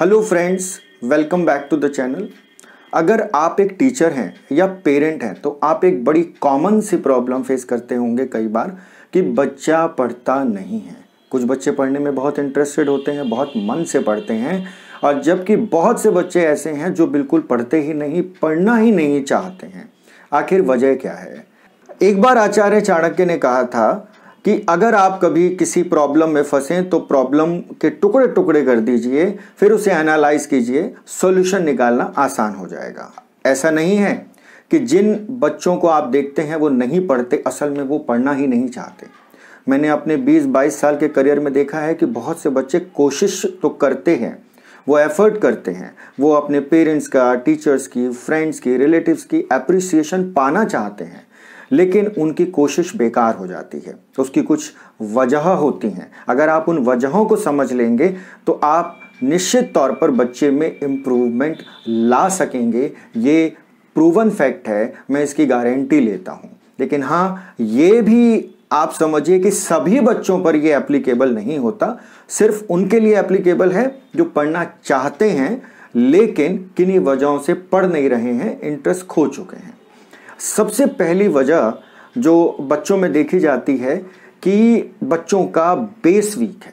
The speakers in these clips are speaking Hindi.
hello friends welcome back to the channel अगर आप एक टीचर हैं या पेरेंट हैं तो आप एक बड़ी कॉमन सी प्रॉब्लम फेस करते होंगे कई बार कि बच्चा पढ़ता नहीं है कुछ बच्चे पढ़ने में बहुत इंटरेस्टेड होते हैं बहुत मन से पढ़ते हैं और जबकि बहुत से बच्चे ऐसे हैं जो बिल्कुल पढ़ते ही नहीं पढ़ना ही नहीं चाहते हैं आखिर वजह क्या है एक बार आचार्य चाणक्य ने कहा था कि अगर आप कभी किसी प्रॉब्लम में फंसे तो प्रॉब्लम के टुकड़े टुकड़े कर दीजिए फिर उसे एनालाइज कीजिए सॉल्यूशन निकालना आसान हो जाएगा ऐसा नहीं है कि जिन बच्चों को आप देखते हैं वो नहीं पढ़ते असल में वो पढ़ना ही नहीं चाहते मैंने अपने 20-22 साल के करियर में देखा है कि बहुत से बच्चे कोशिश तो करते हैं वो एफर्ट करते हैं वो अपने पेरेंट्स का टीचर्स की फ्रेंड्स की रिलेटिव्स की अप्रिसिएशन पाना चाहते हैं लेकिन उनकी कोशिश बेकार हो जाती है तो उसकी कुछ वजह होती हैं अगर आप उन वजहों को समझ लेंगे तो आप निश्चित तौर पर बच्चे में इम्प्रूवमेंट ला सकेंगे ये प्रूवन फैक्ट है मैं इसकी गारंटी लेता हूँ लेकिन हाँ ये भी आप समझिए कि सभी बच्चों पर ये एप्लीकेबल नहीं होता सिर्फ उनके लिए एप्लीकेबल है जो पढ़ना चाहते हैं लेकिन किन्हीं वजहों से पढ़ नहीं रहे हैं इंटरेस्ट खो चुके हैं सबसे पहली वजह जो बच्चों में देखी जाती है कि बच्चों का बेस वीक है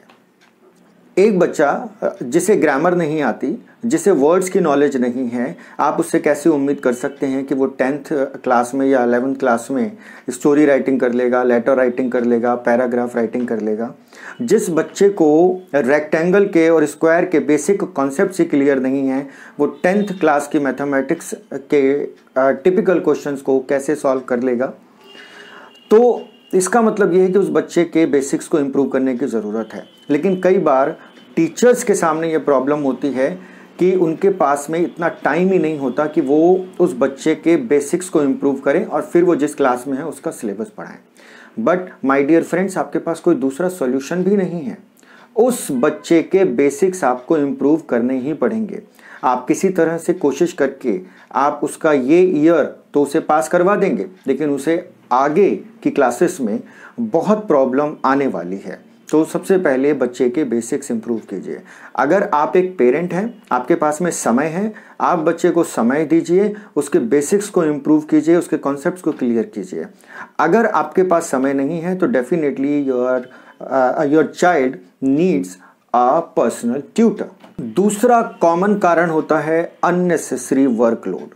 एक बच्चा जिसे ग्रामर नहीं आती जिसे वर्ड्स की नॉलेज नहीं है आप उससे कैसे उम्मीद कर सकते हैं कि वो टेंथ क्लास में या अलेवेंथ क्लास में स्टोरी राइटिंग कर लेगा लेटर राइटिंग कर लेगा पैराग्राफ राइटिंग कर लेगा जिस बच्चे को रेक्टेंगल के और स्क्वायर के बेसिक कॉन्सेप्ट से क्लियर नहीं है वो टेंथ क्लास की मैथमेटिक्स के टिपिकल uh, क्वेश्चंस को कैसे सॉल्व कर लेगा तो तो इसका मतलब ये है कि उस बच्चे के बेसिक्स को इम्प्रूव करने की ज़रूरत है लेकिन कई बार टीचर्स के सामने ये प्रॉब्लम होती है कि उनके पास में इतना टाइम ही नहीं होता कि वो उस बच्चे के बेसिक्स को इम्प्रूव करें और फिर वो जिस क्लास में है उसका सिलेबस पढ़ाएं बट माय डियर फ्रेंड्स आपके पास कोई दूसरा सॉल्यूशन भी नहीं है उस बच्चे के बेसिक्स आपको इम्प्रूव करने ही पड़ेंगे आप किसी तरह से कोशिश करके आप उसका ये ईयर तो उसे पास करवा देंगे लेकिन उसे आगे की क्लासेस में बहुत प्रॉब्लम आने वाली है तो सबसे पहले बच्चे के बेसिक्स इंप्रूव कीजिए अगर आप एक पेरेंट हैं आपके पास में समय है आप बच्चे को समय दीजिए उसके बेसिक्स को इम्प्रूव कीजिए उसके कॉन्सेप्ट्स को क्लियर कीजिए अगर आपके पास समय नहीं है तो definitely your your child needs a personal tutor दूसरा कॉमन कारण होता है अननेसेसरी वर्कलोड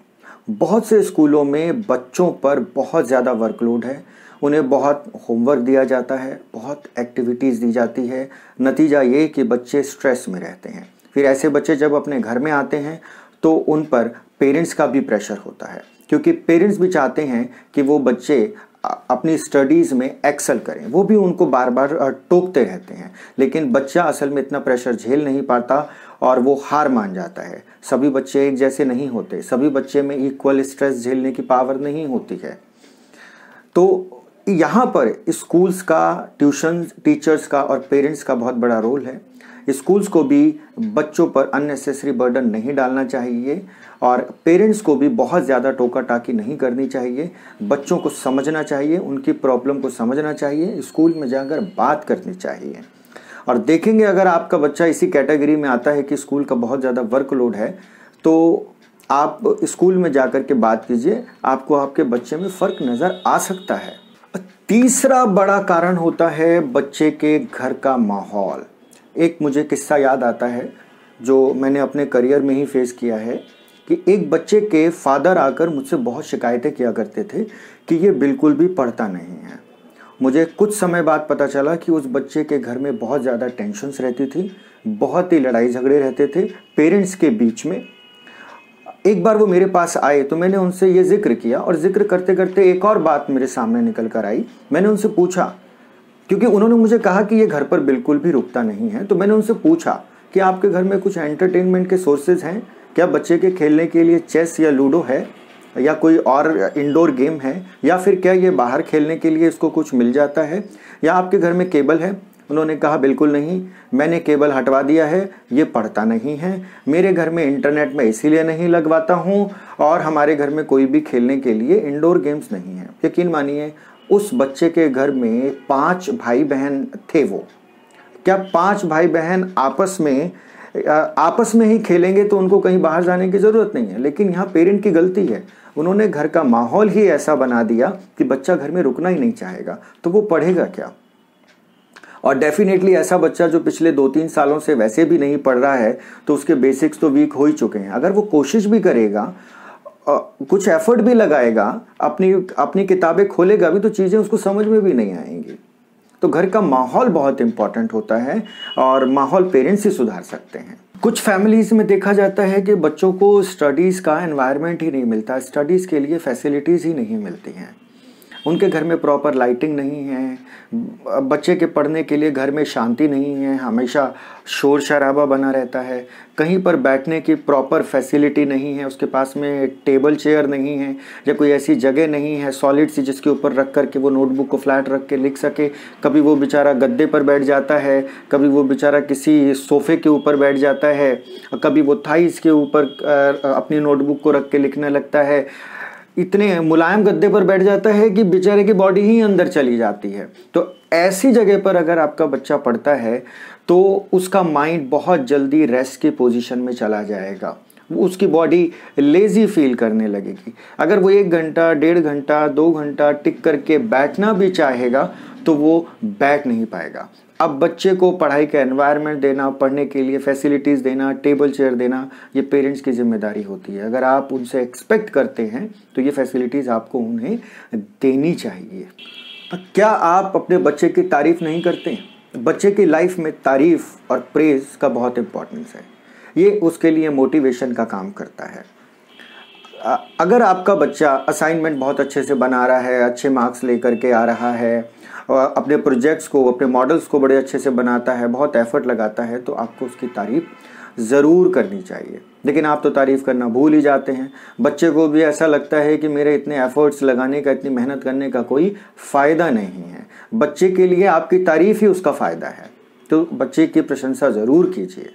बहुत से स्कूलों में बच्चों पर बहुत ज़्यादा वर्कलोड है उन्हें बहुत होमवर्क दिया जाता है बहुत एक्टिविटीज़ दी जाती है नतीजा ये कि बच्चे स्ट्रेस में रहते हैं फिर ऐसे बच्चे जब अपने घर में आते हैं तो उन पर पेरेंट्स का भी प्रेशर होता है क्योंकि पेरेंट्स भी चाहते हैं कि वो बच्चे अपनी स्टडीज़ में एक्सेल करें वो भी उनको बार बार टोकते रहते हैं लेकिन बच्चा असल में इतना प्रेशर झेल नहीं पाता और वो हार मान जाता है सभी बच्चे एक जैसे नहीं होते सभी बच्चे में इक्वल स्ट्रेस झेलने की पावर नहीं होती है तो यहाँ पर स्कूल्स का ट्यूशन टीचर्स का और पेरेंट्स का बहुत बड़ा रोल है स्कूल्स को भी बच्चों पर अननेसेसरी बर्डन नहीं डालना चाहिए और पेरेंट्स को भी बहुत ज़्यादा टोका टाकी नहीं करनी चाहिए बच्चों को समझना चाहिए उनकी प्रॉब्लम को समझना चाहिए स्कूल में जाकर बात करनी चाहिए और देखेंगे अगर आपका बच्चा इसी कैटेगरी में आता है कि स्कूल का बहुत ज़्यादा वर्कलोड है तो आप स्कूल में जाकर के बात कीजिए आपको आपके बच्चे में फ़र्क नज़र आ सकता है तीसरा बड़ा कारण होता है बच्चे के घर का माहौल एक मुझे किस्सा याद आता है जो मैंने अपने करियर में ही फेस किया है कि एक बच्चे के फादर आकर मुझसे बहुत शिकायतें किया करते थे कि ये बिल्कुल भी पढ़ता नहीं है मुझे कुछ समय बाद पता चला कि उस बच्चे के घर में बहुत ज़्यादा टेंशन्स रहती थी बहुत ही लड़ाई झगड़े रहते थे पेरेंट्स के बीच में एक बार वो मेरे पास आए तो मैंने उनसे ये जिक्र किया और जिक्र करते करते एक और बात मेरे सामने निकल कर आई मैंने उनसे पूछा क्योंकि उन्होंने मुझे कहा कि ये घर पर बिल्कुल भी रुकता नहीं है तो मैंने उनसे पूछा कि आपके घर में कुछ एंटरटेनमेंट के सोर्सेज हैं क्या बच्चे के खेलने के लिए चेस या लूडो है या कोई और इंडोर गेम है या फिर क्या ये बाहर खेलने के लिए इसको कुछ मिल जाता है या आपके घर में केबल है उन्होंने कहा बिल्कुल नहीं मैंने केबल हटवा दिया है ये पढ़ता नहीं है मेरे घर में इंटरनेट में इसीलिए नहीं लगवाता हूँ और हमारे घर में कोई भी खेलने के लिए इंडोर गेम्स नहीं है यकीन मानिए उस बच्चे के घर में पाँच भाई बहन थे वो क्या पाँच भाई बहन आपस में आपस में ही खेलेंगे तो उनको कहीं बाहर जाने की ज़रूरत नहीं है लेकिन यहाँ पेरेंट की गलती है उन्होंने घर का माहौल ही ऐसा बना दिया कि बच्चा घर में रुकना ही नहीं चाहेगा तो वो पढ़ेगा क्या और डेफिनेटली ऐसा बच्चा जो पिछले दो तीन सालों से वैसे भी नहीं पढ़ रहा है तो उसके बेसिक्स तो वीक हो ही चुके हैं अगर वो कोशिश भी करेगा कुछ एफर्ट भी लगाएगा अपनी अपनी किताबें खोलेगा भी तो चीज़ें उसको समझ में भी नहीं आएंगी तो घर का माहौल बहुत इंपॉर्टेंट होता है और माहौल पेरेंट्स ही सुधार सकते हैं कुछ फैमिलीज़ में देखा जाता है कि बच्चों को स्टडीज़ का एनवायरनमेंट ही नहीं मिलता स्टडीज़ के लिए फैसिलिटीज़ ही नहीं मिलती हैं उनके घर में प्रॉपर लाइटिंग नहीं है बच्चे के पढ़ने के लिए घर में शांति नहीं है हमेशा शोर शराबा बना रहता है कहीं पर बैठने की प्रॉपर फैसिलिटी नहीं है उसके पास में टेबल चेयर नहीं है या कोई ऐसी जगह नहीं है सॉलिड सी जिसके ऊपर रख कर के वो नोटबुक को फ्लैट रख के लिख सके कभी वो बेचारा गद्दे पर बैठ जाता है कभी वो बेचारा किसी सोफ़े के ऊपर बैठ जाता है कभी वो थाइस के ऊपर अपनी नोटबुक को रख के लिखने लगता है इतने मुलायम गद्दे पर बैठ जाता है कि बेचारे की बॉडी ही अंदर चली जाती है तो ऐसी जगह पर अगर आपका बच्चा पढ़ता है तो उसका माइंड बहुत जल्दी रेस्ट की पोजीशन में चला जाएगा उसकी बॉडी लेज़ी फील करने लगेगी अगर वो एक घंटा डेढ़ घंटा दो घंटा टिक करके बैठना भी चाहेगा तो वो बैठ नहीं पाएगा अब बच्चे को पढ़ाई का एनवायरनमेंट देना पढ़ने के लिए फैसिलिटीज़ देना टेबल चेयर देना ये पेरेंट्स की जिम्मेदारी होती है अगर आप उनसे एक्सपेक्ट करते हैं तो ये फैसिलिटीज़ आपको उन्हें देनी चाहिए क्या आप अपने बच्चे की तारीफ़ नहीं करते हैं बच्चे की लाइफ में तारीफ़ और प्रेज़ का बहुत इम्पोर्टेंस है ये उसके लिए मोटिवेशन का काम करता है अगर आपका बच्चा असाइनमेंट बहुत अच्छे से बना रहा है अच्छे मार्क्स लेकर के आ रहा है और अपने प्रोजेक्ट्स को अपने मॉडल्स को बड़े अच्छे से बनाता है बहुत एफर्ट लगाता है तो आपको उसकी तारीफ़ ज़रूर करनी चाहिए लेकिन आप तो तारीफ़ करना भूल ही जाते हैं बच्चे को भी ऐसा लगता है कि मेरे इतने एफर्ट्स लगाने का इतनी मेहनत करने का कोई फ़ायदा नहीं है बच्चे के लिए आपकी तारीफ़ ही उसका फ़ायदा है तो बच्चे की प्रशंसा ज़रूर कीजिए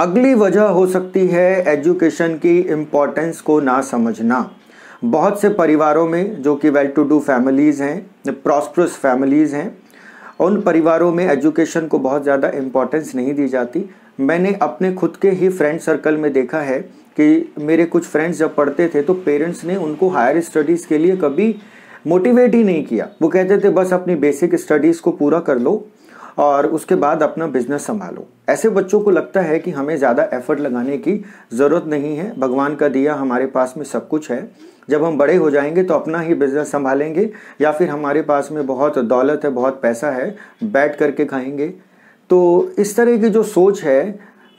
अगली वजह हो सकती है एजुकेशन की इम्पोर्टेंस को ना समझना बहुत से परिवारों में जो कि वेल टू डू फैमिलीज़ हैं प्रॉस्परस फैमिलीज़ हैं उन परिवारों में एजुकेशन को बहुत ज़्यादा इम्पोर्टेंस नहीं दी जाती मैंने अपने खुद के ही फ्रेंड सर्कल में देखा है कि मेरे कुछ फ्रेंड्स जब पढ़ते थे तो पेरेंट्स ने उनको हायर स्टडीज़ के लिए कभी मोटिवेट ही नहीं किया वो कहते थे बस अपनी बेसिक स्टडीज़ को पूरा कर लो और उसके बाद अपना बिजनेस संभालो ऐसे बच्चों को लगता है कि हमें ज़्यादा एफर्ट लगाने की ज़रूरत नहीं है भगवान का दिया हमारे पास में सब कुछ है जब हम बड़े हो जाएंगे तो अपना ही बिजनेस संभालेंगे या फिर हमारे पास में बहुत दौलत है बहुत पैसा है बैठ करके खाएंगे तो इस तरह की जो सोच है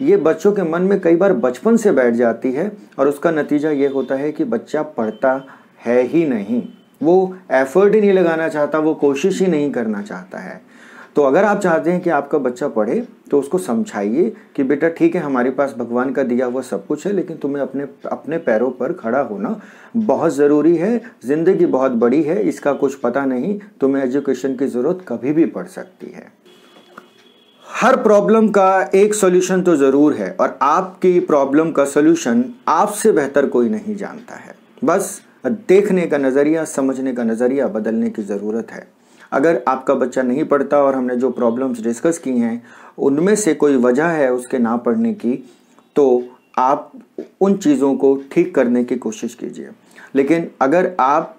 ये बच्चों के मन में कई बार बचपन से बैठ जाती है और उसका नतीजा ये होता है कि बच्चा पढ़ता है ही नहीं वो एफर्ट ही नहीं लगाना चाहता वो कोशिश ही नहीं करना चाहता है तो अगर आप चाहते हैं कि आपका बच्चा पढ़े तो उसको समझाइए कि बेटा ठीक है हमारे पास भगवान का दिया हुआ सब कुछ है लेकिन तुम्हें अपने अपने पैरों पर खड़ा होना बहुत ज़रूरी है ज़िंदगी बहुत बड़ी है इसका कुछ पता नहीं तुम्हें एजुकेशन की ज़रूरत कभी भी पड़ सकती है हर प्रॉब्लम का एक सॉल्यूशन तो ज़रूर है और आपकी प्रॉब्लम का सॉल्यूशन आपसे बेहतर कोई नहीं जानता है बस देखने का नज़रिया समझने का नज़रिया बदलने की ज़रूरत है अगर आपका बच्चा नहीं पढ़ता और हमने जो प्रॉब्लम्स डिस्कस की हैं उनमें से कोई वजह है उसके ना पढ़ने की तो आप उन चीज़ों को ठीक करने की कोशिश कीजिए लेकिन अगर आप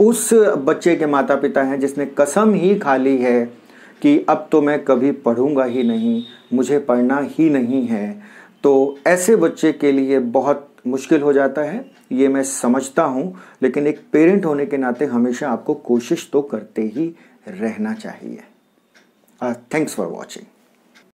उस बच्चे के माता पिता हैं जिसने कसम ही खा ली है कि अब तो मैं कभी पढ़ूंगा ही नहीं मुझे पढ़ना ही नहीं है तो ऐसे बच्चे के लिए बहुत मुश्किल हो जाता है ये मैं समझता हूँ लेकिन एक पेरेंट होने के नाते हमेशा आपको कोशिश तो करते ही रहना चाहिए थैंक्स फॉर वॉचिंग